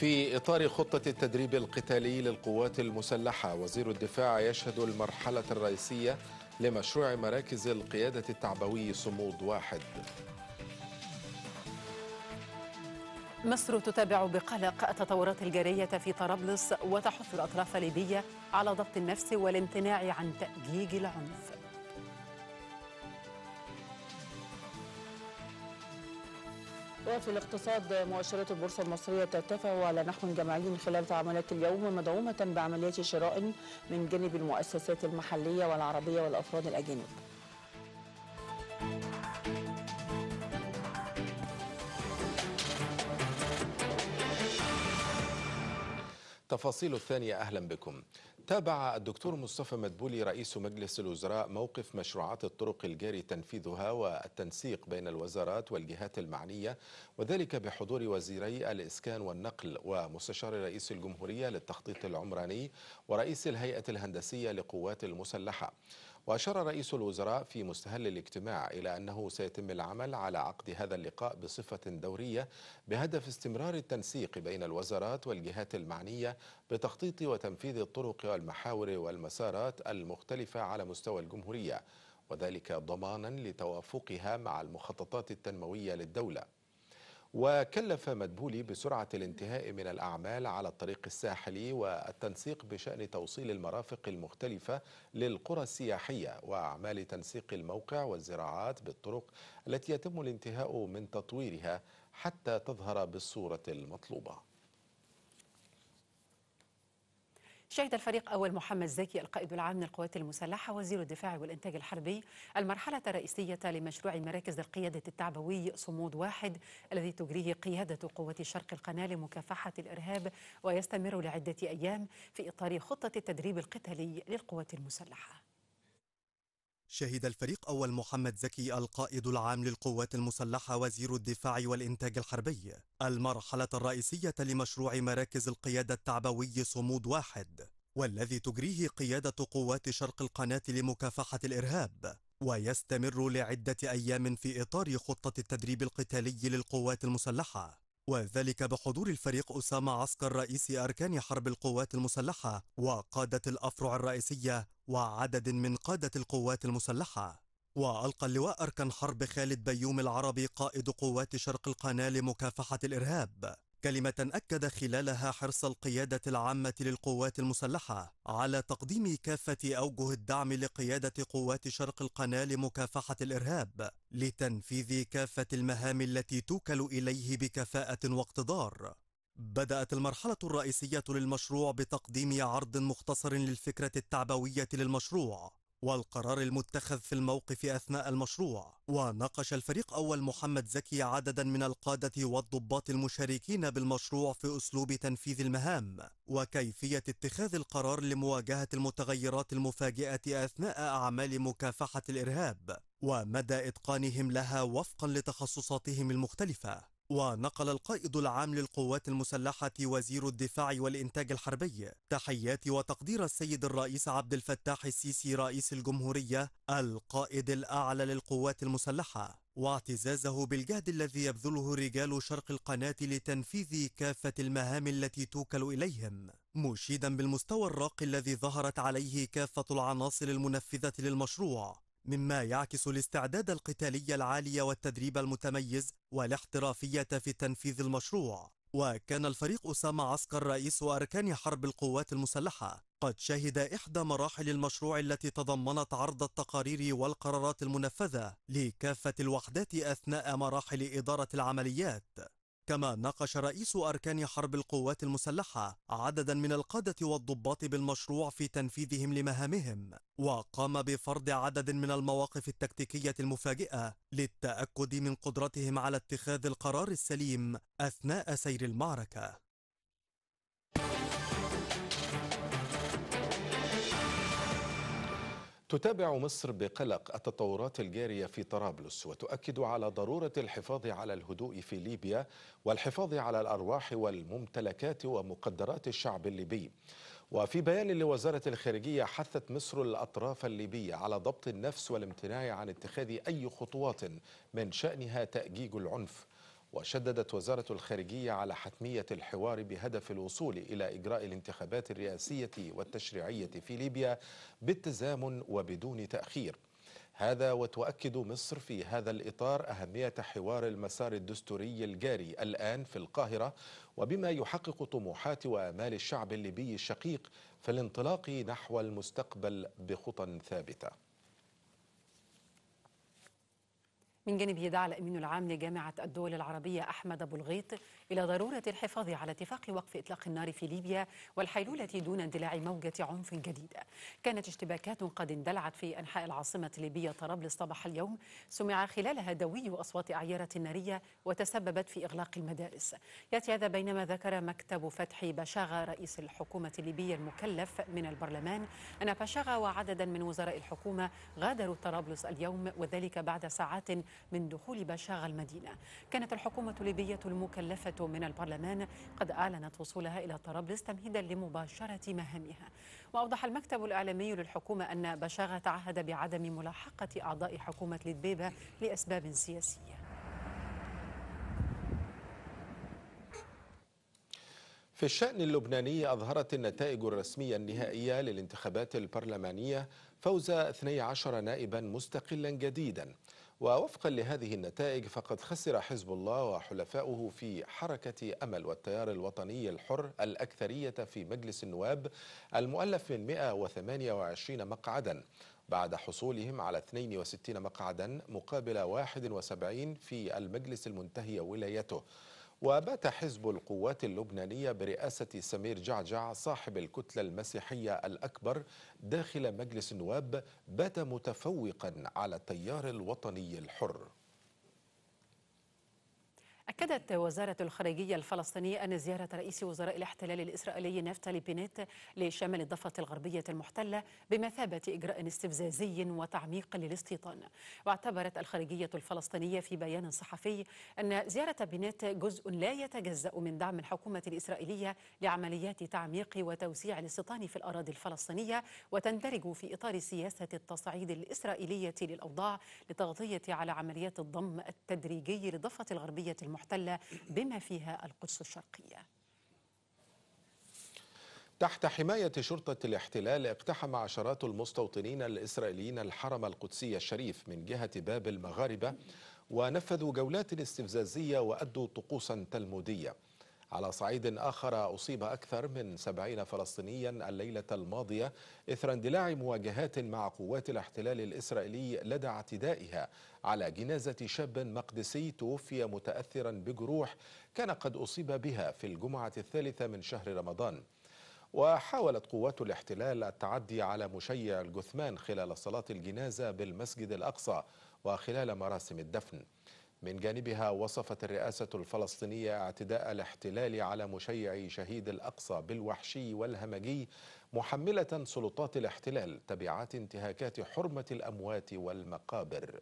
في إطار خطة التدريب القتالي للقوات المسلحة وزير الدفاع يشهد المرحلة الرئيسية لمشروع مراكز القيادة التعبوي صمود واحد مصر تتابع بقلق التطورات الجارية في طرابلس وتحث الأطراف الليبية على ضبط النفس والامتناع عن تأجيج العنف وفي الاقتصاد مؤشرات البورصة المصرية ترتفع على نحو جماعي خلال تعاملات اليوم مدعومة بعمليات شراء من جانب المؤسسات المحلية والعربية والأفراد الأجانب تفاصيل الثانية أهلا بكم تابع الدكتور مصطفى مدبولي رئيس مجلس الوزراء موقف مشروعات الطرق الجاري تنفيذها والتنسيق بين الوزارات والجهات المعنية وذلك بحضور وزيري الإسكان والنقل ومستشار رئيس الجمهورية للتخطيط العمراني ورئيس الهيئة الهندسية لقوات المسلحة وأشار رئيس الوزراء في مستهل الاجتماع إلى أنه سيتم العمل على عقد هذا اللقاء بصفة دورية بهدف استمرار التنسيق بين الوزارات والجهات المعنية بتخطيط وتنفيذ الطرق والمحاور والمسارات المختلفة على مستوى الجمهورية وذلك ضمانا لتوافقها مع المخططات التنموية للدولة وكلف مدبولي بسرعة الانتهاء من الأعمال على الطريق الساحلي والتنسيق بشأن توصيل المرافق المختلفة للقرى السياحية وأعمال تنسيق الموقع والزراعات بالطرق التي يتم الانتهاء من تطويرها حتى تظهر بالصورة المطلوبة شهد الفريق أول محمد زكي القائد العام للقوات المسلحة وزير الدفاع والإنتاج الحربي المرحلة الرئيسية لمشروع مراكز القيادة التعبوي صمود واحد الذي تجريه قيادة قوات شرق القناة لمكافحة الإرهاب ويستمر لعدة أيام في إطار خطة التدريب القتالي للقوات المسلحة شهد الفريق أول محمد زكي القائد العام للقوات المسلحة وزير الدفاع والإنتاج الحربي المرحلة الرئيسية لمشروع مراكز القيادة التعبوي صمود واحد والذي تجريه قيادة قوات شرق القناة لمكافحة الإرهاب ويستمر لعدة أيام في إطار خطة التدريب القتالي للقوات المسلحة وذلك بحضور الفريق أسامة عسكر رئيس أركان حرب القوات المسلحة وقادة الأفرع الرئيسية وعدد من قادة القوات المسلحة وألقى اللواء أركان حرب خالد بيوم العربي قائد قوات شرق القناة لمكافحة الإرهاب كلمة أكد خلالها حرص القيادة العامة للقوات المسلحة على تقديم كافة أوجه الدعم لقيادة قوات شرق القناة لمكافحة الإرهاب لتنفيذ كافة المهام التي توكل إليه بكفاءة واقتدار بدأت المرحلة الرئيسية للمشروع بتقديم عرض مختصر للفكرة التعبوية للمشروع والقرار المتخذ في الموقف أثناء المشروع وناقش الفريق أول محمد زكي عددا من القادة والضباط المشاركين بالمشروع في أسلوب تنفيذ المهام وكيفية اتخاذ القرار لمواجهة المتغيرات المفاجئة أثناء أعمال مكافحة الإرهاب ومدى إتقانهم لها وفقا لتخصصاتهم المختلفة ونقل القائد العام للقوات المسلحة وزير الدفاع والإنتاج الحربي تحيات وتقدير السيد الرئيس عبد الفتاح السيسي رئيس الجمهورية القائد الأعلى للقوات المسلحة واعتزازه بالجهد الذي يبذله رجال شرق القناة لتنفيذ كافة المهام التي توكل إليهم مشيدا بالمستوى الراقي الذي ظهرت عليه كافة العناصر المنفذة للمشروع مما يعكس الاستعداد القتالي العالي والتدريب المتميز والاحترافية في تنفيذ المشروع وكان الفريق أسامة عسكر رئيس أركان حرب القوات المسلحة قد شهد إحدى مراحل المشروع التي تضمنت عرض التقارير والقرارات المنفذة لكافة الوحدات أثناء مراحل إدارة العمليات كما ناقش رئيس أركان حرب القوات المسلحة عددا من القادة والضباط بالمشروع في تنفيذهم لمهامهم وقام بفرض عدد من المواقف التكتيكية المفاجئة للتأكد من قدرتهم على اتخاذ القرار السليم أثناء سير المعركة تتابع مصر بقلق التطورات الجارية في طرابلس وتؤكد على ضرورة الحفاظ على الهدوء في ليبيا والحفاظ على الأرواح والممتلكات ومقدرات الشعب الليبي وفي بيان لوزارة الخارجية حثت مصر الأطراف الليبية على ضبط النفس والامتناع عن اتخاذ أي خطوات من شأنها تأجيج العنف وشددت وزارة الخارجية على حتمية الحوار بهدف الوصول إلى إجراء الانتخابات الرئاسية والتشريعية في ليبيا بالتزامن وبدون تأخير هذا وتؤكد مصر في هذا الإطار أهمية حوار المسار الدستوري الجاري الآن في القاهرة وبما يحقق طموحات وآمال الشعب الليبي الشقيق في الانطلاق نحو المستقبل بخطى ثابته من جانبه دعا الأمين العام لجامعة الدول العربية أحمد أبو الغيط إلى ضرورة الحفاظ على اتفاق وقف إطلاق النار في ليبيا والحيلولة دون اندلاع موجة عنف جديدة كانت اشتباكات قد اندلعت في أنحاء العاصمة الليبية طرابلس صباح اليوم سمع خلالها دوي أصوات أعيرة نارية وتسببت في إغلاق المدارس يأتي هذا بينما ذكر مكتب فتحي باشاغا رئيس الحكومة الليبية المكلف من البرلمان أن باشاغا وعددا من وزراء الحكومة غادروا طرابلس اليوم وذلك بعد ساعات من دخول بشاغ المدينة كانت الحكومة الليبية المكلفة من البرلمان قد أعلنت وصولها إلى طرابلس تمهيدا لمباشرة مهامها وأوضح المكتب الإعلامي للحكومة أن بشاغ تعهد بعدم ملاحقة أعضاء حكومة لدبيبة لأسباب سياسية في الشأن اللبناني أظهرت النتائج الرسمية النهائية للانتخابات البرلمانية فوز 12 نائبا مستقلا جديدا ووفقا لهذه النتائج فقد خسر حزب الله وحلفاؤه في حركة أمل والتيار الوطني الحر الأكثرية في مجلس النواب المؤلف من 128 مقعدا بعد حصولهم على 62 مقعدا مقابل 71 في المجلس المنتهي ولايته وبات حزب القوات اللبنانية برئاسة سمير جعجع صاحب الكتلة المسيحية الأكبر داخل مجلس النواب بات متفوقا على التيار الوطني الحر أكدت وزارة الخارجية الفلسطينية أن زيارة رئيس وزراء الاحتلال الإسرائيلي نفتالي بينيت لشمال الضفة الغربية المحتلة بمثابة إجراء استفزازي وتعميق للاستيطان واعتبرت الخارجية الفلسطينية في بيان صحفي أن زيارة بينيت جزء لا يتجزأ من دعم الحكومة الإسرائيلية لعمليات تعميق وتوسيع الاستيطان في الأراضي الفلسطينية وتندرج في إطار سياسة التصعيد الإسرائيلية للأوضاع لتغطية على عمليات الضم التدريجي للضفة الغربية المحتلة المحتلة بما فيها القدس الشرقية تحت حماية شرطة الاحتلال اقتحم عشرات المستوطنين الإسرائيليين الحرم القدسي الشريف من جهة باب المغاربة ونفذوا جولات استفزازية وأدوا طقوسا تلمودية على صعيد آخر أصيب أكثر من سبعين فلسطينيا الليلة الماضية إثر اندلاع مواجهات مع قوات الاحتلال الإسرائيلي لدى اعتدائها على جنازة شاب مقدسي توفي متأثرا بجروح كان قد أصيب بها في الجمعة الثالثة من شهر رمضان وحاولت قوات الاحتلال التعدي على مشيع الجثمان خلال صلاة الجنازة بالمسجد الأقصى وخلال مراسم الدفن من جانبها وصفت الرئاسة الفلسطينية اعتداء الاحتلال على مشيعي شهيد الأقصى بالوحشي والهمجي محملة سلطات الاحتلال تبعات انتهاكات حرمة الأموات والمقابر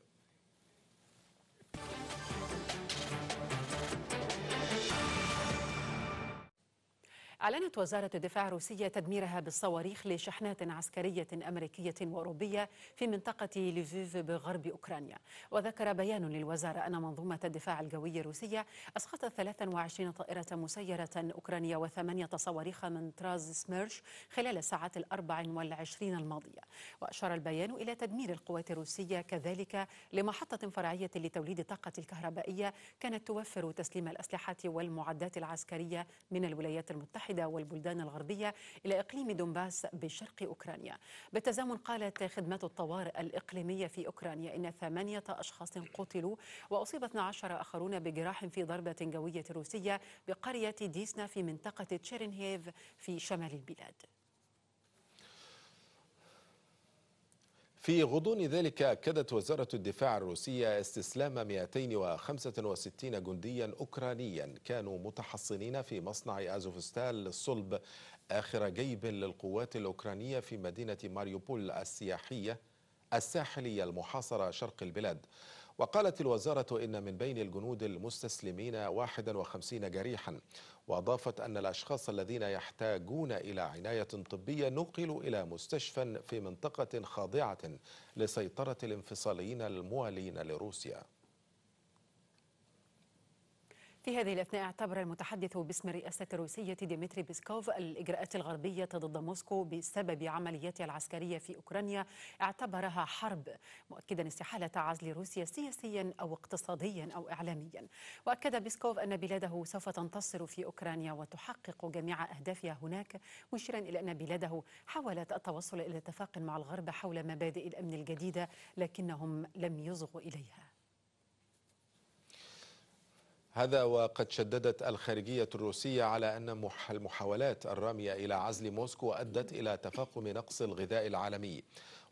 أعلنت وزارة الدفاع الروسية تدميرها بالصواريخ لشحنات عسكرية أمريكية وأوروبية في منطقة ليفيف بغرب أوكرانيا وذكر بيان للوزارة أن منظومة الدفاع الجوي الروسية أسقطت 23 طائرة مسيرة أوكرانية وثمانية صواريخ من طراز سميرش خلال الساعات الأربع والعشرين الماضية وأشار البيان إلى تدمير القوات الروسية كذلك لمحطة فرعية لتوليد الطاقة الكهربائية كانت توفر تسليم الأسلحة والمعدات العسكرية من الولايات المتحدة المتحدة والبلدان الغربية إلى إقليم دونباس بشرق أوكرانيا بالتزامن قالت خدمة الطوارئ الإقليمية في أوكرانيا إن ثمانية أشخاص قتلوا وأصيب 12 آخرون بجراح في ضربة جوية روسية بقرية ديسنا في منطقة تشيرنهيف في شمال البلاد في غضون ذلك أكدت وزارة الدفاع الروسية استسلام 265 جنديا أوكرانيا كانوا متحصنين في مصنع أزوفستال للصلب آخر جيب للقوات الأوكرانية في مدينة ماريوبول السياحية الساحلية المحاصرة شرق البلاد وقالت الوزارة إن من بين الجنود المستسلمين 51 جريحا وأضافت أن الأشخاص الذين يحتاجون إلى عناية طبية نقلوا إلى مستشفى في منطقة خاضعة لسيطرة الانفصاليين الموالين لروسيا في هذه الأثناء اعتبر المتحدث باسم الرئاسة الروسية ديمتري بيسكوف الإجراءات الغربية ضد موسكو بسبب عملياتها العسكرية في أوكرانيا اعتبرها حرب مؤكدا استحالة عزل روسيا سياسيا أو اقتصاديا أو إعلاميا وأكد بيسكوف أن بلاده سوف تنتصر في أوكرانيا وتحقق جميع أهدافها هناك مشيرا إلى أن بلاده حاولت التوصل إلى اتفاق مع الغرب حول مبادئ الأمن الجديدة لكنهم لم يصغوا إليها هذا وقد شددت الخارجية الروسية على أن المحاولات الرامية إلى عزل موسكو أدت إلى تفاقم نقص الغذاء العالمي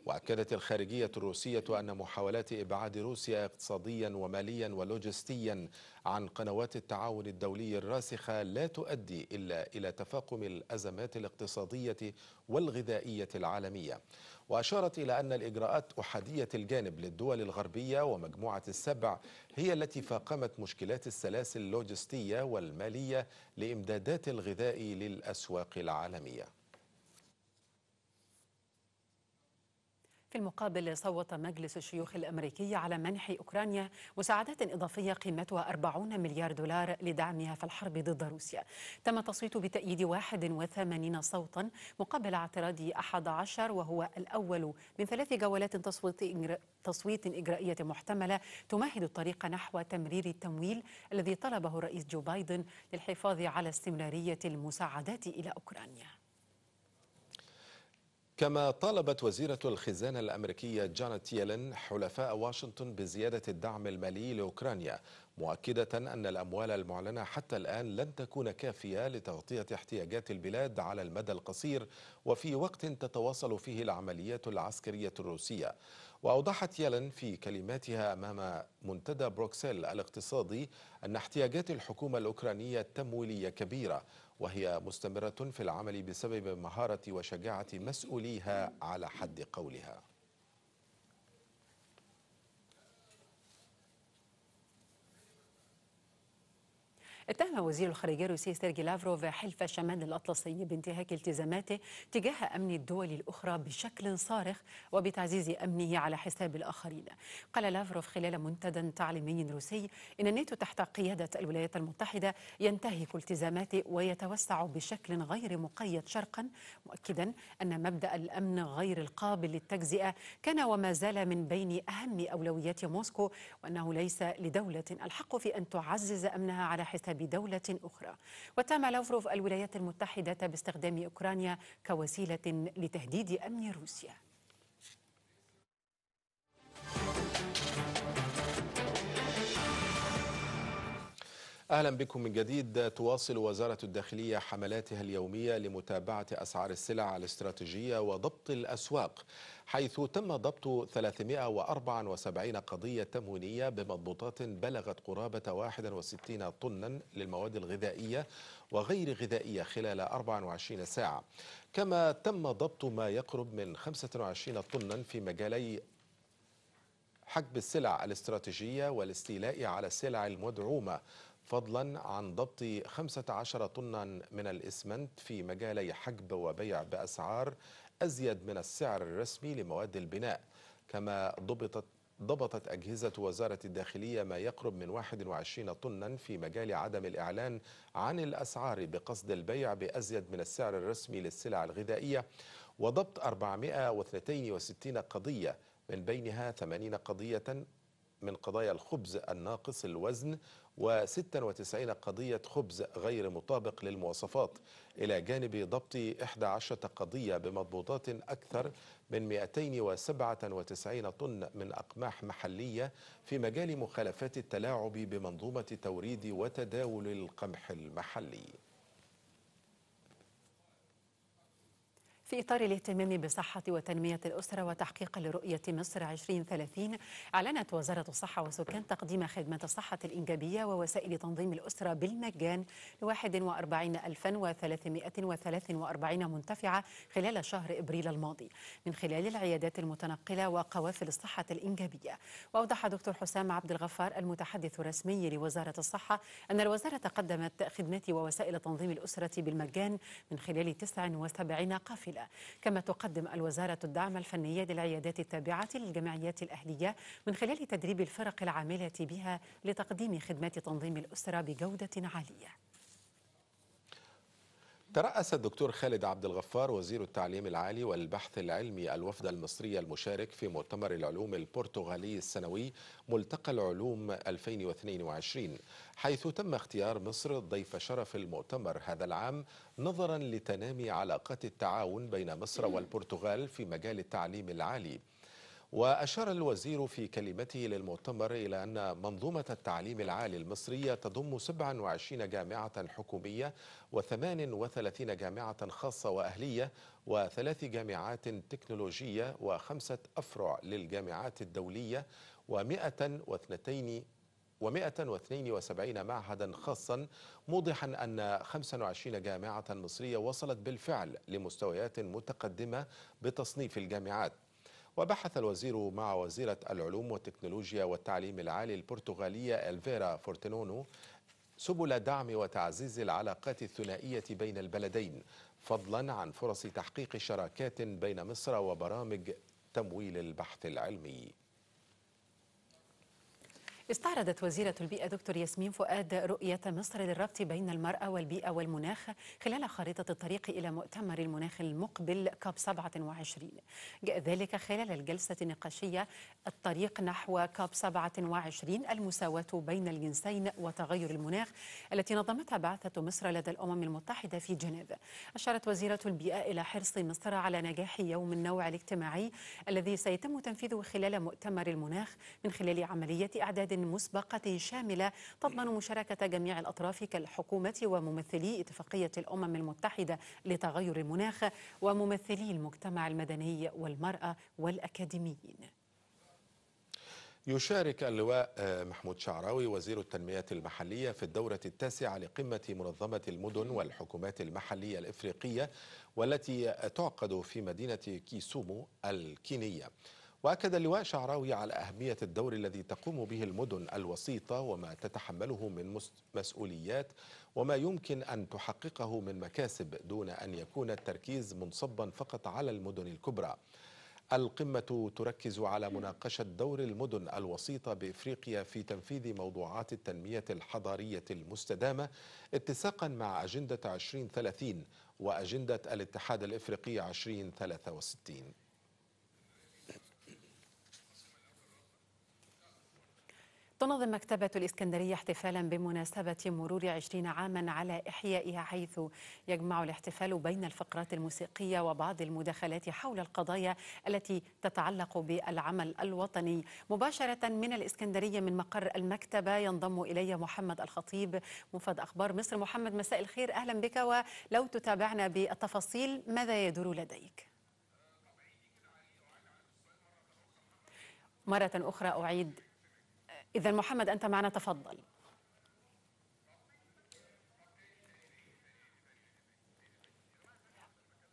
وأكدت الخارجية الروسية أن محاولات إبعاد روسيا اقتصاديا وماليا ولوجستيا عن قنوات التعاون الدولي الراسخة لا تؤدي إلا إلى تفاقم الأزمات الاقتصادية والغذائية العالمية وأشارت إلى أن الإجراءات أحادية الجانب للدول الغربية ومجموعة السبع هي التي فاقمت مشكلات السلاسل اللوجستية والمالية لإمدادات الغذاء للأسواق العالمية في المقابل صوت مجلس الشيوخ الأمريكي على منح أوكرانيا مساعدات إضافية قيمتها 40 مليار دولار لدعمها في الحرب ضد روسيا تم التصويت بتأييد 81 صوتا مقابل اعتراض 11 وهو الأول من ثلاث جولات تصويت, إجراء تصويت إجرائية محتملة تمهد الطريق نحو تمرير التمويل الذي طلبه الرئيس جو بايدن للحفاظ على استمرارية المساعدات إلى أوكرانيا كما طالبت وزيرة الخزانة الأمريكية جانت يلين حلفاء واشنطن بزيادة الدعم المالي لأوكرانيا مؤكدة أن الأموال المعلنة حتى الآن لن تكون كافية لتغطية احتياجات البلاد على المدى القصير وفي وقت تتواصل فيه العمليات العسكرية الروسية وأوضحت يلين في كلماتها أمام منتدى بروكسل الاقتصادي أن احتياجات الحكومة الأوكرانية التمويلية كبيرة وهي مستمرة في العمل بسبب مهارة وشجاعة مسؤوليها على حد قولها اتهم وزير الخارجية الروسي سيرجي لافروف حلف شمال الأطلسي بانتهاك التزاماته تجاه أمن الدول الأخرى بشكل صارخ وبتعزيز أمنه على حساب الآخرين قال لافروف خلال منتدى تعليمي روسي إن الناتو تحت قيادة الولايات المتحدة ينتهك التزاماته ويتوسع بشكل غير مقيد شرقا مؤكدا أن مبدأ الأمن غير القابل للتجزئة كان وما زال من بين أهم أولويات موسكو وأنه ليس لدولة الحق في أن تعزز أمنها على حساب بدولة أخرى وتم لافروف الولايات المتحدة باستخدام أوكرانيا كوسيلة لتهديد أمن روسيا أهلا بكم من جديد تواصل وزارة الداخلية حملاتها اليومية لمتابعة أسعار السلع الاستراتيجية وضبط الأسواق حيث تم ضبط 374 قضية تموينية بمضبوطات بلغت قرابة 61 طنا للمواد الغذائية وغير غذائية خلال 24 ساعة كما تم ضبط ما يقرب من 25 طنا في مجالي حجب السلع الاستراتيجية والاستيلاء على السلع المدعومة فضلا عن ضبط 15 طنا من الإسمنت في مجالي حجب وبيع بأسعار أزيد من السعر الرسمي لمواد البناء كما ضبطت ضبطت أجهزة وزارة الداخلية ما يقرب من 21 طنا في مجال عدم الإعلان عن الأسعار بقصد البيع بأزيد من السعر الرسمي للسلع الغذائية وضبط 462 قضية من بينها 80 قضية من قضايا الخبز الناقص الوزن و96 قضية خبز غير مطابق للمواصفات إلى جانب ضبط 11 قضية بمضبوطات أكثر من 297 طن من أقماح محلية في مجال مخالفات التلاعب بمنظومة توريد وتداول القمح المحلي في إطار الاهتمام بصحة وتنمية الأسرة وتحقيقا لرؤية مصر 2030 أعلنت وزارة الصحة والسكان تقديم خدمة الصحة الإنجابية ووسائل تنظيم الأسرة بالمجان ل 41343 منتفعة خلال شهر إبريل الماضي من خلال العيادات المتنقلة وقوافل الصحة الإنجابية وأوضح دكتور حسام عبد الغفار المتحدث الرسمي لوزارة الصحة أن الوزارة قدمت خدمات ووسائل تنظيم الأسرة بالمجان من خلال 79 قافلة الاولى كما تقدم الوزارة الدعم الفني للعيادات التابعة للجمعيات الأهلية من خلال تدريب الفرق العاملة بها لتقديم خدمات تنظيم الأسرة بجودة عالية ترأس الدكتور خالد عبد الغفار وزير التعليم العالي والبحث العلمي الوفد المصري المشارك في مؤتمر العلوم البرتغالي السنوي ملتقى العلوم 2022 حيث تم اختيار مصر ضيف شرف المؤتمر هذا العام نظرا لتنامي علاقات التعاون بين مصر والبرتغال في مجال التعليم العالي وأشار الوزير في كلمته للمؤتمر إلى أن منظومة التعليم العالي المصرية تضم 27 جامعة حكومية و38 جامعة خاصة وأهلية وثلاث جامعات تكنولوجية وخمسة أفرع للجامعات الدولية و102 و172 معهدا خاصا موضحا أن 25 جامعة مصرية وصلت بالفعل لمستويات متقدمة بتصنيف الجامعات وبحث الوزير مع وزيرة العلوم والتكنولوجيا والتعليم العالي البرتغالية ألفيرا فورتينونو سبل دعم وتعزيز العلاقات الثنائية بين البلدين فضلا عن فرص تحقيق شراكات بين مصر وبرامج تمويل البحث العلمي استعرضت وزيرة البيئة دكتور ياسمين فؤاد رؤية مصر للربط بين المرأة والبيئة والمناخ خلال خريطة الطريق إلى مؤتمر المناخ المقبل كاب 27 جاء ذلك خلال الجلسة النقاشية الطريق نحو كاب 27 المساواة بين الجنسين وتغير المناخ التي نظمتها بعثة مصر لدى الأمم المتحدة في جنيف أشارت وزيرة البيئة إلى حرص مصر على نجاح يوم النوع الاجتماعي الذي سيتم تنفيذه خلال مؤتمر المناخ من خلال عملية إعداد مسبقة شاملة تضمن مشاركة جميع الأطراف كالحكومة وممثلي اتفاقية الأمم المتحدة لتغير المناخ وممثلي المجتمع المدني والمرأة والأكاديميين يشارك اللواء آه، محمود شعراوي وزير التنمية المحلية في الدورة التاسعة لقمة منظمة المدن والحكومات المحلية الإفريقية والتي تعقد في مدينة كيسومو الكينية وأكد اللواء شعراوي على أهمية الدور الذي تقوم به المدن الوسيطة وما تتحمله من مسؤوليات وما يمكن أن تحققه من مكاسب دون أن يكون التركيز منصبا فقط على المدن الكبرى القمة تركز على مناقشة دور المدن الوسيطة بإفريقيا في تنفيذ موضوعات التنمية الحضارية المستدامة اتساقا مع أجندة 2030 وأجندة الاتحاد الإفريقي 2063 تنظم مكتبة الإسكندرية احتفالا بمناسبة مرور عشرين عاما على إحيائها حيث يجمع الاحتفال بين الفقرات الموسيقية وبعض المداخلات حول القضايا التي تتعلق بالعمل الوطني مباشرة من الإسكندرية من مقر المكتبة ينضم إلي محمد الخطيب مفاد أخبار مصر محمد مساء الخير أهلا بك ولو تتابعنا بالتفاصيل ماذا يدور لديك؟ مرة أخرى أعيد إذا محمد أنت معنا تفضل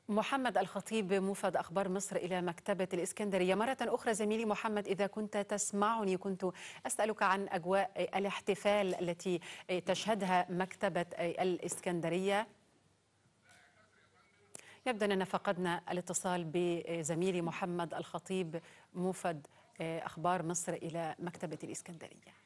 محمد الخطيب موفد أخبار مصر إلى مكتبة الإسكندرية مرة أخرى زميلي محمد إذا كنت تسمعني كنت أسألك عن أجواء الاحتفال التي تشهدها مكتبة الإسكندرية يبدو أننا فقدنا الاتصال بزميلي محمد الخطيب موفد آه، أخبار مصر إلى مكتبة الإسكندرية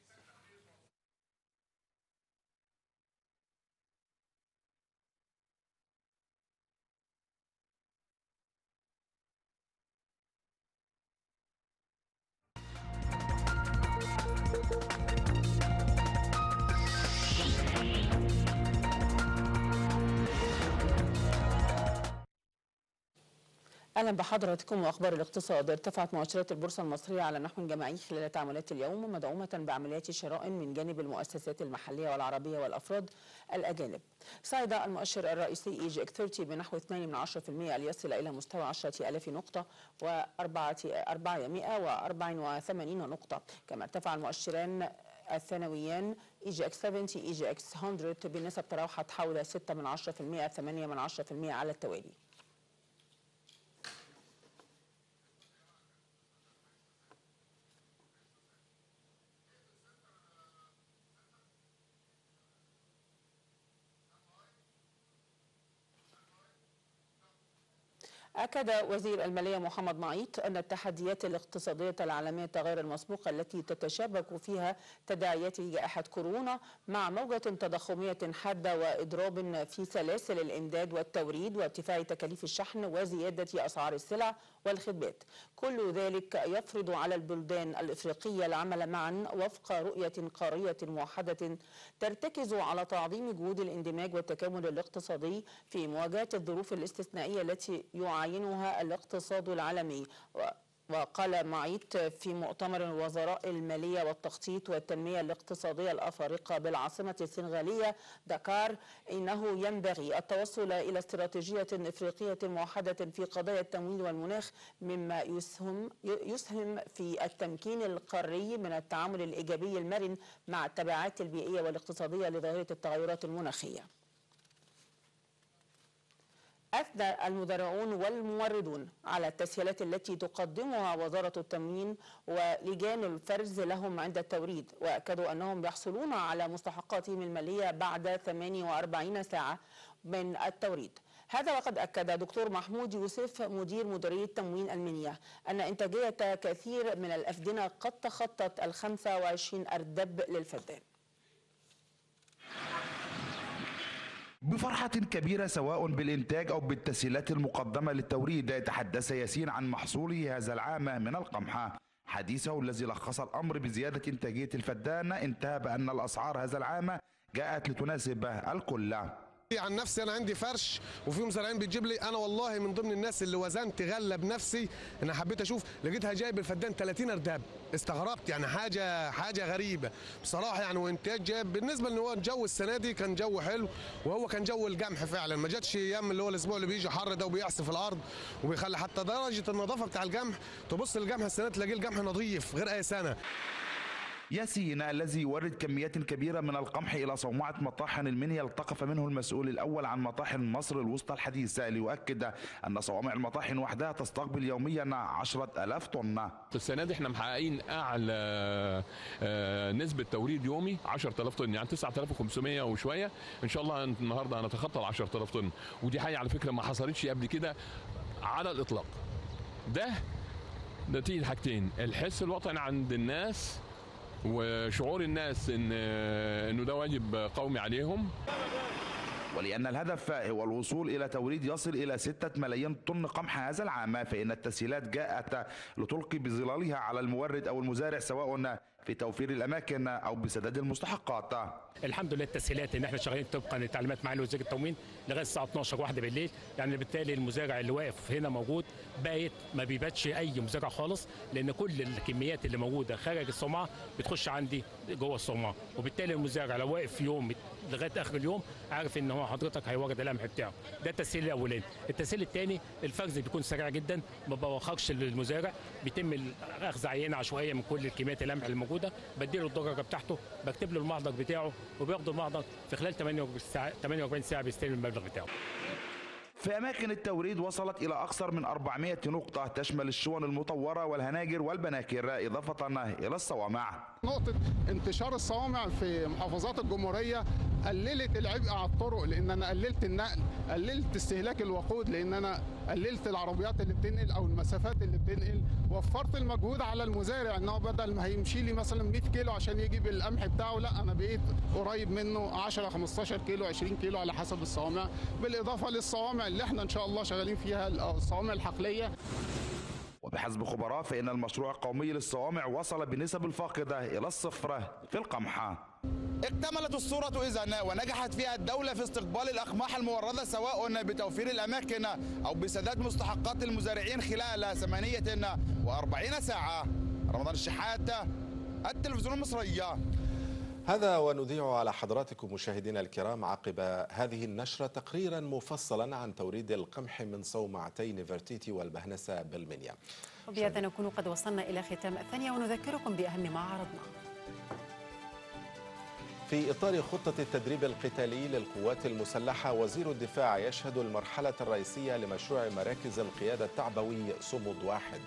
اهلا بحضراتكم واخبار الاقتصاد ارتفعت مؤشرات البورصه المصريه على نحو جماعي خلال تعاملات اليوم مدعومه بعمليات شراء من جانب المؤسسات المحليه والعربيه والافراد الاجانب صعد المؤشر الرئيسي اي جي 30 بنحو 2.1% ليصل الى مستوى 10000 نقطه و484 نقطه كما ارتفع المؤشران الثانويان اي جي اكس 70 اي جي اكس 100 بنسب تراوحت حول 6 من 10% 8 من 10% على التوالي أكد وزير المالية محمد معيط أن التحديات الاقتصادية العالمية غير المسبوقة التي تتشابك فيها تداعيات جائحة كورونا مع موجة تضخمية حادة وإضراب في سلاسل الإمداد والتوريد وارتفاع تكاليف الشحن وزيادة أسعار السلع والخدمات كل ذلك يفرض على البلدان الإفريقية العمل معا وفق رؤية قارية موحدة ترتكز على تعظيم جهود الاندماج والتكامل الاقتصادي في مواجهة الظروف الاستثنائية التي يعاينها الاقتصاد العالمي وقال معيط في مؤتمر وزراء المالية والتخطيط والتنمية الاقتصادية الأفارقة بالعاصمة السنغالية دكار إنه ينبغي التوصل إلى استراتيجية إفريقية موحدة في قضايا التمويل والمناخ مما يسهم, يسهم في التمكين القاري من التعامل الإيجابي المرن مع التبعات البيئية والاقتصادية لظاهرة التغيرات المناخية أثنى المدرعون والموردون على التسهيلات التي تقدمها وزارة التموين ولجان الفرز لهم عند التوريد وأكدوا أنهم يحصلون على مستحقاتهم المالية بعد 48 ساعة من التوريد هذا وقد أكد دكتور محمود يوسف مدير مديرية تموين المنيا أن إنتاجية كثير من الأفدنة قد تخطت ال 25 أردب للفدان بفرحة كبيرة سواء بالإنتاج أو بالتسهيلات المقدمة للتوريد تحدث ياسين عن محصوله هذا العام من القمح حديثه الذي لخص الأمر بزيادة إنتاجية الفدان انتهى بأن الأسعار هذا العام جاءت لتناسب الكل عن نفسي انا عندي فرش وفي مزارعين بتجيب لي انا والله من ضمن الناس اللي وزنت غله بنفسي انا حبيت اشوف لقيتها جايب الفدان 30 ارداب استغربت يعني حاجه حاجه غريبه بصراحه يعني وانتاج جايب بالنسبه ان هو الجو السنه دي كان جو حلو وهو كان جو القمح فعلا ما جاتش ايام اللي هو الاسبوع اللي بيجي حر ده وبيعصف الارض وبيخلي حتى درجه النظافه بتاع القمح تبص للجمح السنه تلاقيه القمح نظيف غير اي سنه سينا الذي يورد كميات كبيرة من القمح إلى صومعة مطاحن المنيا التقف منه المسؤول الأول عن مطاحن مصر الوسطى الحديثة ليؤكد أن صوامع المطاحن وحدها تستقبل يوميا عشرة ألاف طن السنة دي احنا محققين أعلى آه، نسبة توريد يومي 10000 طن يعني 9500 وشوية إن شاء الله النهاردة هنتخطى ال 10000 طن ودي حاجة على فكرة ما حصلتش قبل كده على الإطلاق ده نتيجة حاجتين الحس الوطني عند الناس وشعور الناس ان انه ده واجب قومي عليهم ولأن الهدف هو الوصول إلى توريد يصل إلى 6 ملايين طن قمح هذا العام فإن التسهيلات جاءت لتلقي بظلالها على المورد أو المزارع سواء في توفير الاماكن او بسداد المستحقات. الحمد لله التسهيلات ان احنا شغالين طبقا للتعليمات معالي وزير التموين لغايه الساعه 12 واحده بالليل يعني بالتالي المزارع اللي واقف هنا موجود بايت ما بيباتش اي مزارع خالص لان كل الكميات اللي موجوده خارج الصومعه بتخش عندي جوه الصومعه وبالتالي المزارع لو واقف يوم لغايه اخر اليوم عارف ان هو حضرتك هيورد القمح بتاعه ده التسهيل الاولاني التسهيل الثاني الفرز بيكون سريع جدا ما بوخرش للمزارع بيتم اخذ عينه عشوائيه من كل كميات القمح الموجوده بدي بديله الدرجه بتاعته بكتب له المحضر بتاعه وبياخد المحضر في خلال 48 ساعه بيستلم المبلغ بتاعه في أماكن التوريد وصلت إلى أكثر من 400 نقطة تشمل الشون المطورة والهناجر والبناكر إضافة إلى الصوامع نقطة انتشار الصوامع في محافظات الجمهورية قللت العبء على الطرق لان انا قللت النقل قللت استهلاك الوقود لان انا قللت العربيات اللي بتنقل او المسافات اللي بتنقل وفرت المجهود على المزارع ان هو بدل ما هيمشي لي مثلا 100 كيلو عشان يجيب القمح بتاعه لا انا بقيت قريب منه 10 15 كيلو 20 كيلو على حسب الصوامع بالاضافه للصوامع اللي احنا ان شاء الله شغالين فيها الصوامع الحقليه وبحسب خبراء فإن المشروع القومي للصوامع وصل بنسب الفاقدة إلى الصفر في القمحة اكتملت الصورة إذا ونجحت فيها الدولة في استقبال الأقماح الموردة سواء بتوفير الأماكن أو بسداد مستحقات المزارعين خلال 48 ساعة رمضان الشحات التلفزيون المصرية هذا ونذيع على حضراتكم مشاهدينا الكرام عقب هذه النشرة تقريرا مفصلا عن توريد القمح من صومعتي نفرتيتي والبهنسة بالمنيا وبهذا نكون قد وصلنا إلى ختام الثانية ونذكركم بأهم ما عرضناه في إطار خطة التدريب القتالي للقوات المسلحة وزير الدفاع يشهد المرحلة الرئيسية لمشروع مراكز القيادة التعبوي صمود واحد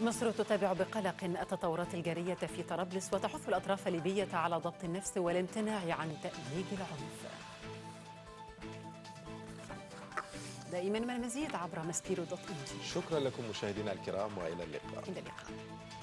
مصر تتابع بقلق التطورات الجارية في طرابلس وتحث الأطراف الليبية على ضبط النفس والامتناع عن تأييد العنف دائما ما المزيد عبر مسكيرو دوت شكرا لكم مشاهدينا الكرام وإلى اللقاء إلى اللقاء